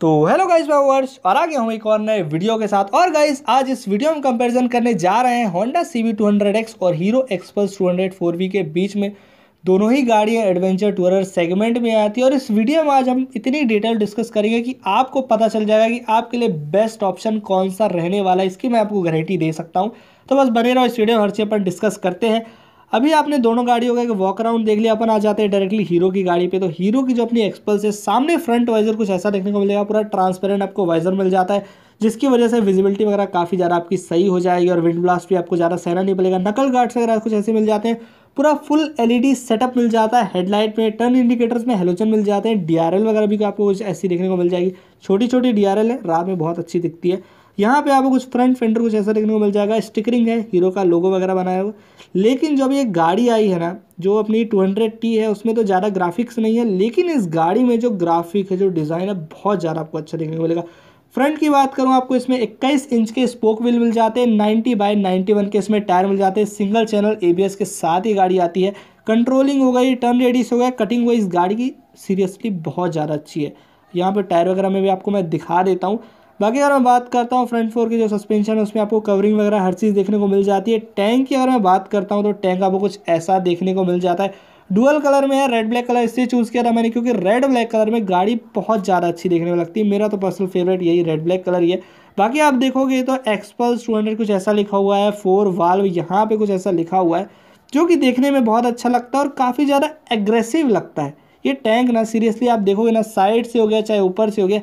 तो hello guys मैं और आ गया हूँ एक और नए वीडियो के साथ और गाइस आज इस वीडियो में कंपैरिजन करने जा रहे हैं होंडा सी वी और हीरो एक्सपल्स फोर वी के बीच में दोनों ही गाड़ियाँ एडवेंचर टूरर सेगमेंट में आती है और इस वीडियो में आज हम इतनी डिटेल डिस्कस करेंगे कि आपको पता चल जाएगा कि आपके लिए बेस्ट ऑप्शन कौन सा रहने वाला है इसकी मैं आपको गारंटी दे सकता हूँ तो बस बने रहो इस वीडियो में हर चीज़ पर डिस्कस करते हैं अभी आपने दोनों गाड़ियों का एक वॉक अराउंड देख लिया अपन आ जाते हैं डायरेक्टली हीरो की गाड़ी पे तो हीरो की जो अपनी एक्सपल्स है सामने फ्रंट वाइजर कुछ ऐसा देखने को मिलेगा पूरा ट्रांसपेरेंट आपको वाइजर मिल जाता है जिसकी वजह से विजिबिलिटी वगैरह काफ़ी ज़्यादा आपकी सही हो जाएगी और विंड ब्लास्ट भी आपको ज़्यादा सहना नहीं पड़ेगा नकल गार्ड्स वगैरह कुछ ऐसे मिल जाते हैं पूरा फुल एलईडी सेटअप मिल जाता है हेडलाइट में टर्न इंडिकेटर्स में हेलोजन मिल जाते हैं डीआरएल वगैरह भी आपको कुछ ऐसी देखने को मिल जाएगी छोटी छोटी डीआरएल है रात में बहुत अच्छी दिखती है यहाँ पे आपको कुछ फ्रंट फेंडर कुछ ऐसा देखने को मिल जाएगा स्टिकरिंग है हीरो का लोगो वगैरह बनाया हुआ लेकिन जब एक गाड़ी आई है ना जो अपनी टी है उसमें तो ज़्यादा ग्राफिक्स नहीं है लेकिन इस गाड़ी में जो ग्राफिक है जो डिज़ाइन है बहुत ज़्यादा आपको अच्छा देखने को मिलेगा फ्रंट की बात करूँ आपको इसमें इक्कीस इंच के स्पोक व्हील मिल जाते हैं नाइन्टी बाई नाइन्टी के इसमें टायर मिल जाते हैं सिंगल चैनल ए के साथ ही गाड़ी आती है कंट्रोलिंग हो गई टर्न रेडिस हो गया कटिंग हुई इस गाड़ी की सीरियसली बहुत ज़्यादा अच्छी है यहाँ पर टायर वगैरह में भी आपको मैं दिखा देता हूँ बाकी अगर मैं बात करता हूँ फ्रंट फोर की जो सस्पेंशन है उसमें आपको कवरिंग वगैरह हर चीज़ देखने को मिल जाती है टैंक की अगर मैं बात करता हूँ तो टैंक आपको कुछ ऐसा देखने को मिल जाता है डुअल कलर में है रेड ब्लैक कलर इसलिए चूज़ किया था मैंने क्योंकि रेड ब्लैक कलर में गाड़ी बहुत ज़्यादा अच्छी देखने में लगती है मेरा तो पर्सनल फेवरेट यही रेड ब्लैक कलर ही है बाकी आप देखोगे तो एक्सपल्स टू कुछ ऐसा लिखा हुआ है फोर वाल्व यहाँ पर कुछ ऐसा लिखा हुआ है जो कि देखने में बहुत अच्छा लगता है और काफ़ी ज़्यादा एग्रेसिव लगता है ये टैंक ना सीरियसली आप देखोगे ना साइड से हो गया चाहे ऊपर से हो गया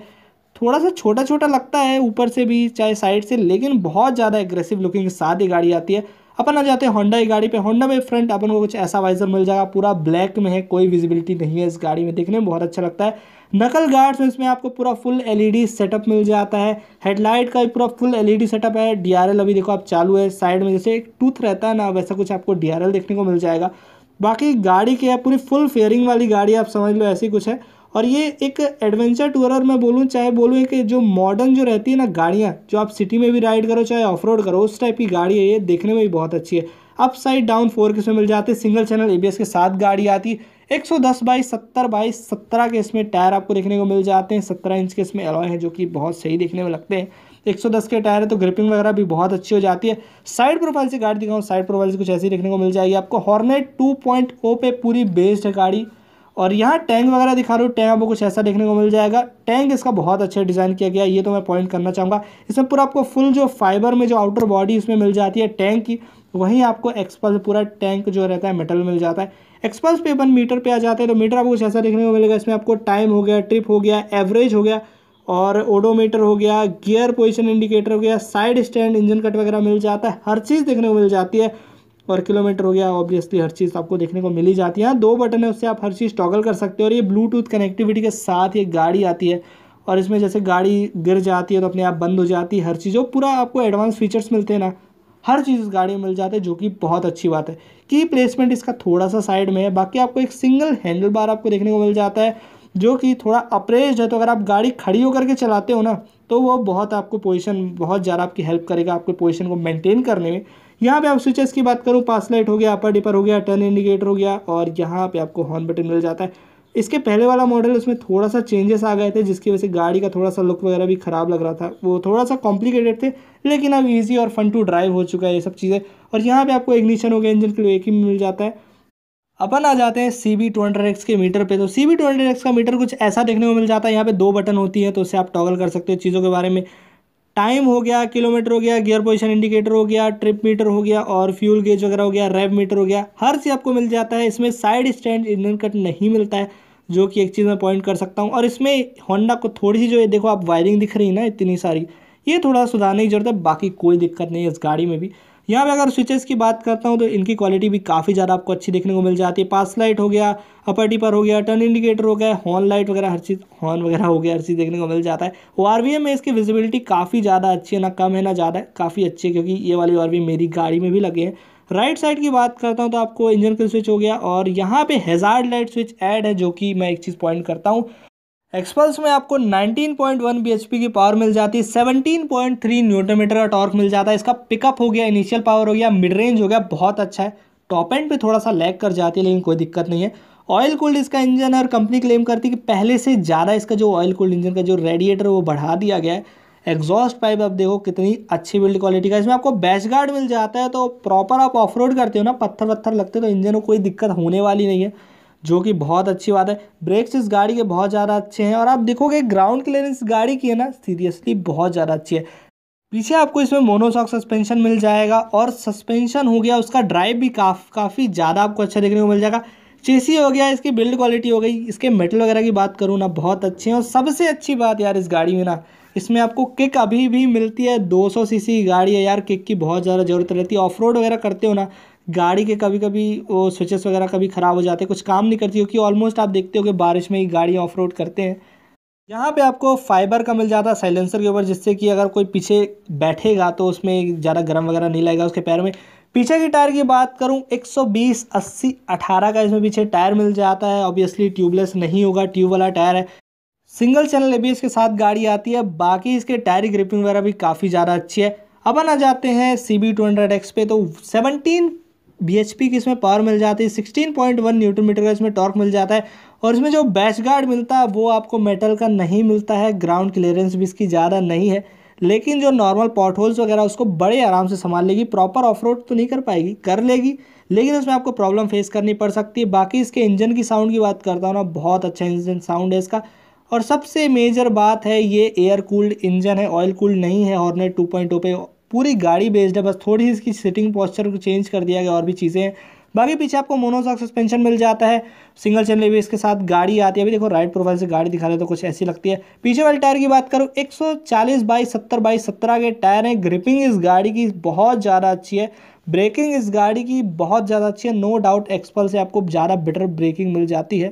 थोड़ा सा छोटा छोटा लगता है ऊपर से भी चाहे साइड से लेकिन बहुत ज़्यादा एग्रेसिव लुकिंग साथ ही गाड़ी आती है अपन आ जाते हैं होंडा की गाड़ी पे होंडा में फ्रंट अपन को कुछ ऐसा वाइजर मिल जाएगा पूरा ब्लैक में है कोई विजिबिलिटी नहीं है इस गाड़ी में देखने में बहुत अच्छा लगता है नकल गार्ड्स में इसमें आपको पूरा फुल एलईडी सेटअप मिल जाता है हेडलाइट का भी पूरा फुल एलईडी सेटअप है डीआरएल अभी देखो आप चालू है साइड में जैसे एक टूथ रहता है ना वैसा कुछ आपको डी देखने को मिल जाएगा बाकी गाड़ी की है पूरी फुल फेयरिंग वाली गाड़ी आप समझ लो ऐसी कुछ है और ये एक एडवेंचर टूरर मैं बोलूँ चाहे बोलूँ एक जो मॉडर्न जो रहती है ना गाड़ियाँ जो आप सिटी में भी राइड करो चाहे ऑफ रोड करो उस टाइप की गाड़ी है ये देखने में भी बहुत अच्छी है अप साइड डाउन फोर के इसमें मिल जाते सिंगल चैनल ए के साथ गाड़ी आती है एक सौ दस बाई सत्तर बाई सत्रह के इसमें टायर आपको देखने को मिल जाते हैं सत्रह इंच के इसमें अलॉय हैं जो कि बहुत सही देखने में लगते हैं एक सौ दस के टायर है तो ग्रिपिंग वगैरह भी बहुत अच्छी हो जाती है साइड प्रोफाइल से गाड़ी दिखाऊँ साइड प्रोफाइल से कुछ ऐसी देखने को मिल जाएगी आपको हॉर्नेट 2.0 पे पूरी बेस्ड है गाड़ी और यहाँ टैंक वगैरह दिखा रहा हूँ टैंक आपको कुछ ऐसा देखने को मिल जाएगा टैंक इसका बहुत अच्छा डिज़ाइन किया गया ये तो मैं पॉइंट करना चाहूँगा इसमें पूरा आपको फुल जो फाइबर में जो आउटर बॉडी उसमें मिल जाती है टैंक की वहीं आपको एक्सपल्स पूरा टैंक जो रहता है मेटल मिल जाता है एक्सपल्स पे अपन मीटर पे आ जाते हैं तो मीटर आपको कुछ ऐसा देखने को मिलेगा इसमें आपको टाइम हो गया ट्रिप हो गया एवरेज हो गया और ओडोमीटर हो गया गियर पोजिशन इंडिकेटर हो गया साइड स्टैंड इंजन कट वगैरह मिल जाता है हर चीज़ देखने को मिल जाती है और किलोमीटर हो गया ऑब्वियसली हर चीज़ आपको देखने को मिली जाती है हाँ, दो बटन है उससे आप हर चीज़ टॉगल कर सकते हो और ये ब्लूटूथ कनेक्टिविटी के साथ ये गाड़ी आती है और इसमें जैसे गाड़ी गिर जाती है तो अपने आप बंद हो जाती है हर चीज़ और पूरा आपको एडवांस फीचर्स मिलते हैं ना हर चीज़ इस गाड़ी में मिल जाते हैं जो कि बहुत अच्छी बात है की प्लेसमेंट इसका थोड़ा सा साइड में है बाकी आपको एक सिंगल हैंडल बार आपको देखने को मिल जाता है जो कि थोड़ा अप्रेज है तो अगर आप गाड़ी खड़ी होकर के चलाते हो ना तो वो बहुत आपको पोजीशन बहुत ज़्यादा आपकी हेल्प करेगा आपके पोजीशन को मेंटेन करने में यहाँ पे आप स्विचेस की बात करूँ पास लाइट हो गया अपर डिपर हो गया टर्न इंडिकेटर हो गया और यहाँ पे आपको हॉर्न बटन मिल जाता है इसके पहले वाला मॉडल उसमें थोड़ा सा चेंजेस आ गए थे जिसकी वजह से गाड़ी का थोड़ा सा लुक वगैरह भी ख़राब लग रहा था वो थोड़ा सा कॉम्प्लिकेटेड थे लेकिन अब ईजी और फन टू ड्राइव हो चुका है ये सब चीज़ें और यहाँ पर आपको इग्निशन हो गया इंजन के लिए एक ही मिल जाता है अपन आ जाते हैं सी बी के मीटर पे तो सी बी का मीटर कुछ ऐसा देखने को मिल जाता है यहाँ पे दो बटन होती है तो उसे आप टॉगल कर सकते हो चीज़ों के बारे में टाइम हो गया किलोमीटर हो गया गियर पोजिशन इंडिकेटर हो गया ट्रिप मीटर हो गया और फ्यूल गेज वगैरह हो गया रैप मीटर हो गया हर चीज़ आपको मिल जाता है इसमें साइड स्टैंड इंजन कट नहीं मिलता है जो कि एक चीज़ मैं पॉइंट कर सकता हूँ और इसमें होंडा को थोड़ी सी जो है देखो आप वायरिंग दिख रही है ना इतनी सारी ये थोड़ा सुधारने की जरूरत है बाकी कोई दिक्कत नहीं है इस गाड़ी में भी यहाँ पे अगर स्विचेस की बात करता हूँ तो इनकी क्वालिटी भी काफ़ी ज़्यादा आपको अच्छी देखने को मिल जाती है पास लाइट हो गया अपर डीपर हो गया टर्न इंडिकेटर हो गया हॉर्न लाइट वगैरह हर चीज़ हॉर्न वगैरह हो गया हर चीज़ देखने को मिल जाता है ओ में इसकी विजिबिलिटी काफ़ी ज़्यादा अच्छी है ना कम है ना ज़्यादा काफ़ी अच्छी है क्योंकि ये वाली वी मेरी गाड़ी में भी लगे हैं राइट साइड की बात करता हूँ तो आपको इंजन का स्विच हो गया और यहाँ पर हेजार्ड लाइट स्विच ऐड है जो कि मैं एक चीज़ पॉइंट करता हूँ एक्सपल्स में आपको 19.1 पॉइंट की पावर मिल जाती है 17.3 न्यूटन मीटर का टॉर्क मिल जाता है इसका पिकअप हो गया इनिशियल पावर हो गया मिड रेंज हो गया बहुत अच्छा है टॉप एंड पे थोड़ा सा लैग कर जाती है लेकिन कोई दिक्कत नहीं है ऑयल कूल्ड इसका इंजन और कंपनी क्लेम करती है कि पहले से ज़्यादा इसका जो ऑयल कूल्ड इंजन का जो रेडिएटर वो बढ़ा दिया गया है एग्जॉस्ट पाइप आप देखो कितनी अच्छी बिल्ड क्वालिटी का इसमें आपको बैच गार्ड मिल जाता है तो प्रॉपर आप ऑफ करते हो ना पत्थर वत्थर लगते हो तो इंजन को कोई दिक्कत होने वाली नहीं है जो कि बहुत अच्छी बात है ब्रेक्स इस गाड़ी के बहुत ज़्यादा अच्छे हैं और आप देखोगे ग्राउंड क्लियरेंस गाड़ी की है ना सीरियसली बहुत ज़्यादा अच्छी है पीछे आपको इसमें मोनोसॉक सस्पेंशन मिल जाएगा और सस्पेंशन हो गया उसका ड्राइव भी काफ, काफ़ी ज़्यादा आपको अच्छा देखने को मिल जाएगा चेसी हो गया इसकी बिल्ड क्वालिटी हो गई इसके मेटल वगैरह की बात करूँ ना बहुत अच्छे हैं और सबसे अच्छी बात यार इस गाड़ी में ना इसमें आपको किक अभी भी मिलती है 200 सीसी गाड़ी है यार किक की बहुत ज़्यादा ज़रूरत रहती है ऑफ रोड वगैरह करते हो ना गाड़ी के कभी कभी वो स्विचेस वगैरह कभी ख़राब हो जाते हैं कुछ काम नहीं करती क्योंकि ऑलमोस्ट आप देखते हो कि बारिश में ही गाड़ी ऑफ रोड करते हैं यहाँ पे आपको फाइबर का मिल जाता है साइलेंसर के ऊपर जिससे कि अगर कोई पीछे बैठेगा तो उसमें ज़्यादा गर्म वगैरह नहीं लगेगा उसके पैर में पीछे की टायर की बात करूँ बीस अस्सी अठारह का इसमें पीछे टायर मिल जाता है ऑब्वियसली ट्यूबलेस नहीं होगा ट्यूब वाला टायर है सिंगल चैनल एबीएस के साथ गाड़ी आती है बाकी इसके टायर ग्रिपिंग वगैरह भी काफ़ी ज़्यादा अच्छी है अपन आ जाते हैं C B two hundred X पे तो सेवनटीन बी एच पी की इसमें पावर मिल जाती है sixteen point one newton metre का इसमें टॉर्क मिल जाता है और इसमें जो बैच गार्ड मिलता है वो आपको मेटल का नहीं मिलता है ग्राउंड क्लियरेंस भी इसकी ज़्यादा नहीं है लेकिन जो नॉर्मल पॉट होल्स वगैरह उसको बड़े आराम से संभाल लेगी प्रॉपर ऑफ रोड तो नहीं कर पाएगी कर लेगी लेकिन उसमें आपको प्रॉब्लम फेस करनी पड़ सकती है बाकी इसके इंजन की साउंड की बात करता हूँ ना बहुत अच्छा इंजन साउंड है इसका और सबसे मेजर बात है ये एयर कूल्ड इंजन है ऑयल कूल्ड नहीं है हॉर्नेट ओ oh पे पूरी गाड़ी बेस्ड है बस थोड़ी सी इसकी सिटिंग पॉस्चर को चेंज कर दिया गया और भी चीज़ें बाकी पीछे आपको मोनोसॉक सस्पेंशन मिल जाता है सिंगल चैनल भी इसके साथ गाड़ी आती है अभी देखो राइट प्रोफाइल से गाड़ी दिखा रहे तो कुछ ऐसी लगती है पीछे वाले टायर की बात करूँ 140 बाई सत्तर बाई सत्रह के टायर हैं ग्रिपिंग इस गाड़ी की बहुत ज़्यादा अच्छी है ब्रेकिंग इस गाड़ी की बहुत ज़्यादा अच्छी है नो डाउट एक्सपल से आपको ज़्यादा बेटर ब्रेकिंग मिल जाती है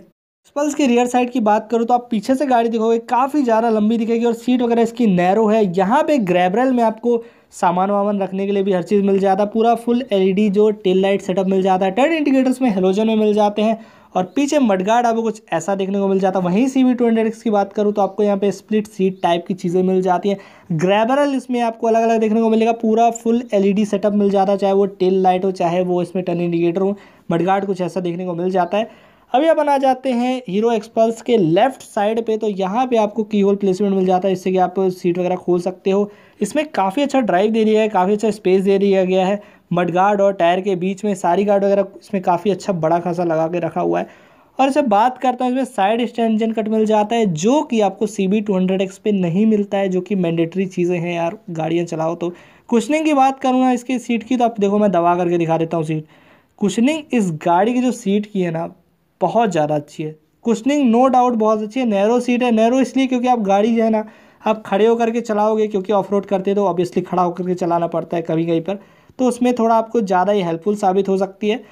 स्पल्स के रियर साइड की बात करूँ तो आप पीछे से गाड़ी दिखोगे काफ़ी ज़्यादा लंबी दिखेगी और सीट वगैरह इसकी नैरो है यहाँ पे ग्रैबरल में आपको सामान वामान रखने के लिए भी हर चीज़ मिल जाता है पूरा फुल एलईडी जो टेल लाइट सेटअप मिल जाता है टर्न इंडिकेटर्स में हेलोजन में मिल जाते हैं और पीछे मडगार्ड आपको कुछ ऐसा देखने को मिल जाता है वहीं सी वी की बात करूँ तो आपको यहाँ पे स्प्लिट सीट टाइप की चीज़ें मिल जाती हैं ग्रैबरल इसमें आपको अलग अलग देखने को मिलेगा पूरा फुल एलईडी सेटअप मिल जाता है चाहे वो टेल लाइट हो चाहे वो इसमें टर्न इंडिकेटर हो मडगार्ड कुछ ऐसा देखने को मिल जाता है अभी अब आ जाते हैं हीरो एक्सपल्स के लेफ्ट साइड पे तो यहाँ पे आपको की होल प्लेसमेंट मिल जाता है इससे कि आप सीट वगैरह खोल सकते हो इसमें काफ़ी अच्छा ड्राइव दे दिया है काफ़ी अच्छा स्पेस दे दिया गया है मड गार्ड और टायर के बीच में सारी गार्ड वगैरह इसमें काफ़ी अच्छा बड़ा खासा लगा के रखा हुआ है और जब बात करता हूँ इसमें साइड स्टैंड इंजन कट मिल जाता है जो कि आपको C B two hundred X पे नहीं मिलता है जो कि मैंडेटरी चीज़ें हैं यार गाड़ियाँ चलाओ तो कुशनिंग की बात करूँगा इसकी सीट की तो आप देखो मैं दबा करके दिखा देता हूँ सीट कुशनिंग इस गाड़ी की जो सीट की है ना बहुत ज़्यादा अच्छी है कुशनिंग नो डाउट बहुत अच्छी है नैरो सीट है नैरो इसलिए क्योंकि आप गाड़ी जो है ना आप खड़े होकर के चलाओगे क्योंकि ऑफ रोड करते तो ऑब्वियसली खड़ा होकर के चलाना पड़ता है कभी कहीं पर तो उसमें थोड़ा आपको ज़्यादा ही हेल्पफुल साबित हो सकती है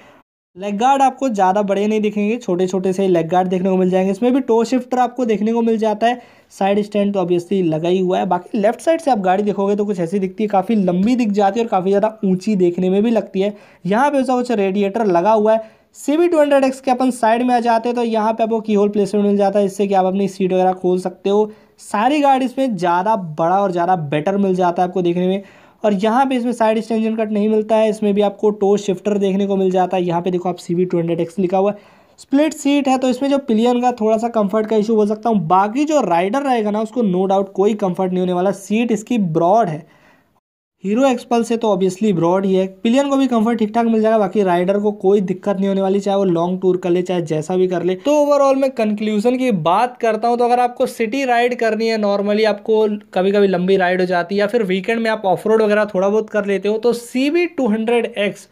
लेग गार्ड आपको ज़्यादा बड़े नहीं दिखेंगे छोटे छोटे से लेग गार्ड देखने को मिल जाएंगे इसमें भी टो शिफ्टर आपको देखने को मिल जाता है साइड स्टैंड तो ऑब्वियसली लगा ही हुआ है बाकी लेफ्ट साइड से आप गाड़ी देखोगे तो कुछ ऐसी दिखती है काफ़ी लंबी दिख जाती है और काफ़ी ज़्यादा ऊंची देखने में भी लगती है यहाँ पे उसका कुछ रेडिएटर लगा हुआ है C B two hundred X के अपन साइड में आ जाते हैं तो यहाँ पे आपको की होल प्लेसमेंट मिल जाता है इससे कि आप अपनी सीट वगैरह खोल सकते हो सारी गार्ड इसमें ज़्यादा बड़ा और ज़्यादा बेटर मिल जाता है आपको देखने में और यहाँ पे इसमें साइड स्टेंजन कट नहीं मिलता है इसमें भी आपको टो शिफ्टर देखने को मिल जाता है यहाँ पे देखो आप C V two hundred X लिखा हुआ है स्प्लिट सीट है तो इसमें जो पिलियन का थोड़ा सा कम्फर्ट का इशू बोल सकता हूँ बाकी जो राइडर रहेगा ना उसको नो डाउट कोई कम्फर्ट नहीं होने वाला सीट इसकी ब्रॉड है हीरो एक्सपल से तो ऑब्वियसली ब्रॉड ही है पिलियन को भी कंफर्ट ठीक ठाक मिल जाएगा बाकी राइडर को कोई दिक्कत नहीं होने वाली चाहे वो लॉन्ग टूर कर ले चाहे जैसा भी कर ले तो ओवरऑल मैं कंक्लूजन की बात करता हूँ तो अगर आपको सिटी राइड करनी है नॉर्मली आपको कभी कभी लंबी राइड हो जाती है या फिर वीकेंड में आप ऑफ रोड वगैरह थोड़ा बहुत कर लेते हो तो C B two hundred X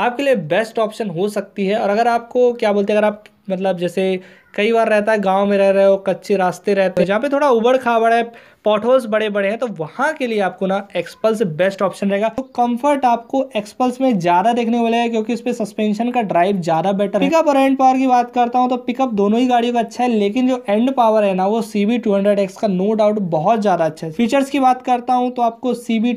आपके लिए बेस्ट ऑप्शन हो सकती है और अगर आपको क्या बोलते हैं अगर आप मतलब जैसे कई बार रहता है गाँव में रह रहे हो कच्चे रास्ते रहते हो जहाँ पे थोड़ा उबड़ खाबड़ है पॉटहोल्स बड़े बड़े हैं तो वहां के लिए आपको ना एक्सपल्स बेस्ट ऑप्शन रहेगा तो कंफर्ट आपको एक्सपल्स में ज़्यादा देखने को मिलेगा क्योंकि इस पर सस्पेंशन का ड्राइव ज़्यादा बेटर है पिकअप और एंड पावर की बात करता हूँ तो पिकअप दोनों ही गाड़ियों का अच्छा है लेकिन जो एंड पावर है ना वो सी बी का नो डाउट बहुत ज़्यादा अच्छा है फीचर्स की बात करता हूँ तो आपको सी बी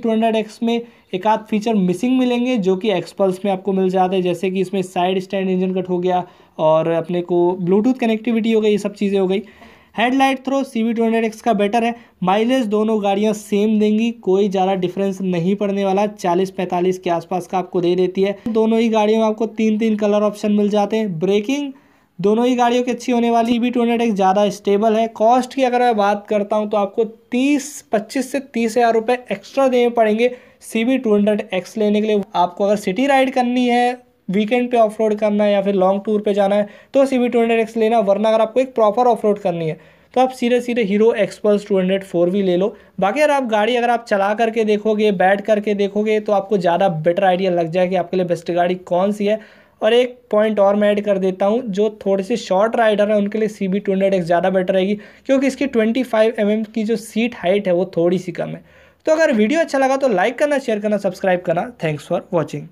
में एक आध फीचर मिसिंग मिलेंगे जो कि एक्सपल्स में आपको मिल जाते हैं जैसे कि इसमें साइड स्टैंड इंजन कट हो गया और अपने को ब्लूटूथ कनेक्टिविटी हो गई ये सब चीज़ें हो गई headlight throw C V X का बेटर है माइलेज दोनों गाड़ियाँ सेम देंगी कोई ज़्यादा डिफरेंस नहीं पड़ने वाला चालीस पैंतालीस के आसपास का आपको दे देती है दोनों ही गाड़ियों में आपको तीन तीन कलर ऑप्शन मिल जाते हैं ब्रेकिंग दोनों ही गाड़ियों की अच्छी होने वाली सी बी टू हंड्रेड ज़्यादा स्टेबल है कॉस्ट की अगर मैं बात करता हूँ तो आपको तीस पच्चीस से तीस हज़ार रुपये एक्स्ट्रा देने पड़ेंगे C B two hundred X लेने के लिए आपको अगर सिटी राइड करनी है वीकेंड पे ऑफ करना है या फिर लॉन्ग टूर पे जाना है तो C B two hundred X लेना वरना अगर आपको एक प्रॉपर ऑफ करनी है तो आप सीधे सीधे Hero Xpulse two hundred four भी ले लो बाकी अगर आप गाड़ी अगर आप चला करके देखोगे बैठ करके देखोगे तो आपको ज़्यादा बेटर आइडिया लग जाए कि आपके लिए बेस्ट गाड़ी कौन सी है और एक पॉइंट और मैं ऐड कर देता हूँ जो थोड़े से शॉर्ट राइडर हैं उनके लिए C B two hundred X ज़्यादा बेटर रहेगी क्योंकि इसकी ट्वेंटी फाइव एम एम की जो सीट हाइट है वो थोड़ी सी कम है तो अगर वीडियो अच्छा लगा तो लाइक करना शेयर करना सब्सक्राइब करना थैंक्स फॉर वॉचिंग